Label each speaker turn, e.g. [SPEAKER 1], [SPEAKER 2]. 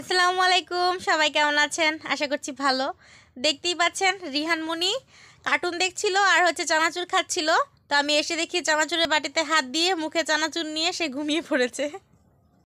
[SPEAKER 1] আসসালামু আলাইকুম সবাই কেমন আছেন আশা করছি ভালো দেখতেই পাচ্ছেন রিহানমণি কার্টুন দেখছিল আর হচ্ছে চানাচুর খাচ্ছিল তো আমি এসে দেখি চানাচুরের বাটিতে হাত দিয়ে মুখে চানাচুর নিয়ে সে ঘুমিয়ে পড়েছে